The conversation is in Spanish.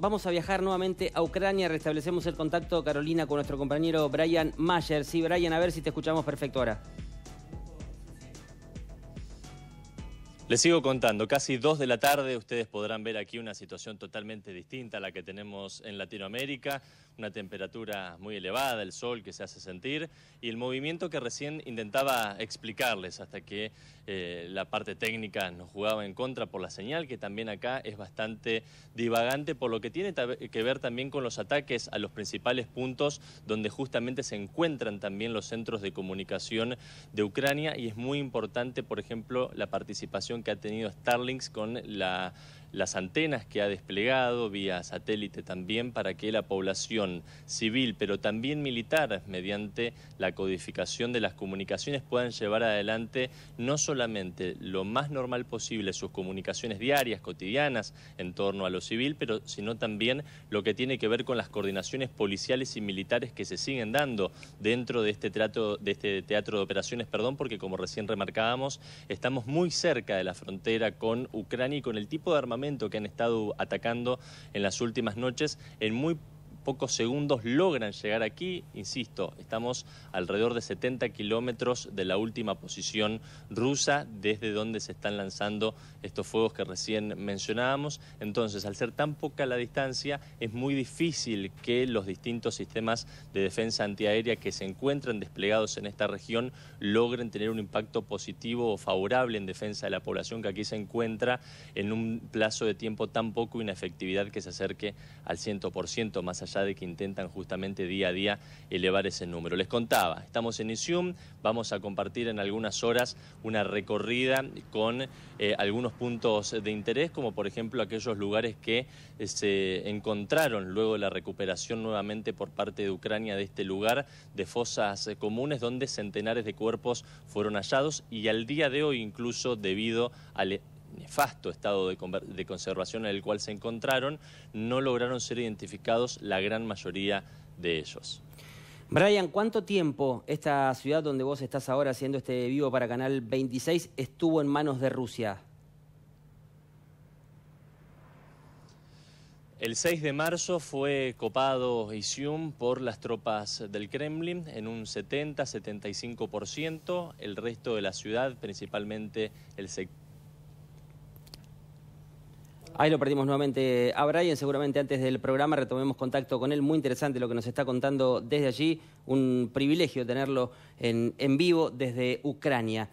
vamos a viajar nuevamente a Ucrania. Restablecemos el contacto, Carolina, con nuestro compañero Brian Mayer. Sí, Brian, a ver si te escuchamos perfecto ahora. Les sigo contando, casi dos de la tarde ustedes podrán ver aquí una situación totalmente distinta a la que tenemos en Latinoamérica una temperatura muy elevada, el sol que se hace sentir y el movimiento que recién intentaba explicarles hasta que eh, la parte técnica nos jugaba en contra por la señal, que también acá es bastante divagante, por lo que tiene que ver también con los ataques a los principales puntos donde justamente se encuentran también los centros de comunicación de Ucrania y es muy importante, por ejemplo, la participación que ha tenido Starlink con la las antenas que ha desplegado vía satélite también para que la población civil, pero también militar, mediante la codificación de las comunicaciones, puedan llevar adelante no solamente lo más normal posible sus comunicaciones diarias, cotidianas, en torno a lo civil, pero sino también lo que tiene que ver con las coordinaciones policiales y militares que se siguen dando dentro de este, este teatro de operaciones, perdón, porque como recién remarcábamos, estamos muy cerca de la frontera con Ucrania y con el tipo de armamento que han estado atacando en las últimas noches en muy pocos segundos logran llegar aquí. Insisto, estamos alrededor de 70 kilómetros de la última posición rusa, desde donde se están lanzando estos fuegos que recién mencionábamos. Entonces, al ser tan poca la distancia, es muy difícil que los distintos sistemas de defensa antiaérea que se encuentran desplegados en esta región logren tener un impacto positivo o favorable en defensa de la población que aquí se encuentra en un plazo de tiempo tan poco y una efectividad que se acerque al 100%, más allá de que intentan justamente día a día elevar ese número. Les contaba, estamos en ISIUM, vamos a compartir en algunas horas una recorrida con eh, algunos puntos de interés, como por ejemplo aquellos lugares que eh, se encontraron luego de la recuperación nuevamente por parte de Ucrania de este lugar de fosas eh, comunes donde centenares de cuerpos fueron hallados y al día de hoy incluso debido al nefasto estado de, conservación en el cual se encontraron, no lograron ser identificados la gran mayoría de ellos. Brian, ¿cuánto tiempo esta ciudad donde vos estás ahora haciendo este vivo para Canal 26 estuvo en manos de Rusia? El 6 de marzo fue copado Isium por las tropas del Kremlin en un 70-75%, el resto de la ciudad, principalmente el sector Ahí lo perdimos nuevamente a Brian. Seguramente antes del programa retomemos contacto con él. Muy interesante lo que nos está contando desde allí. Un privilegio tenerlo en, en vivo desde Ucrania.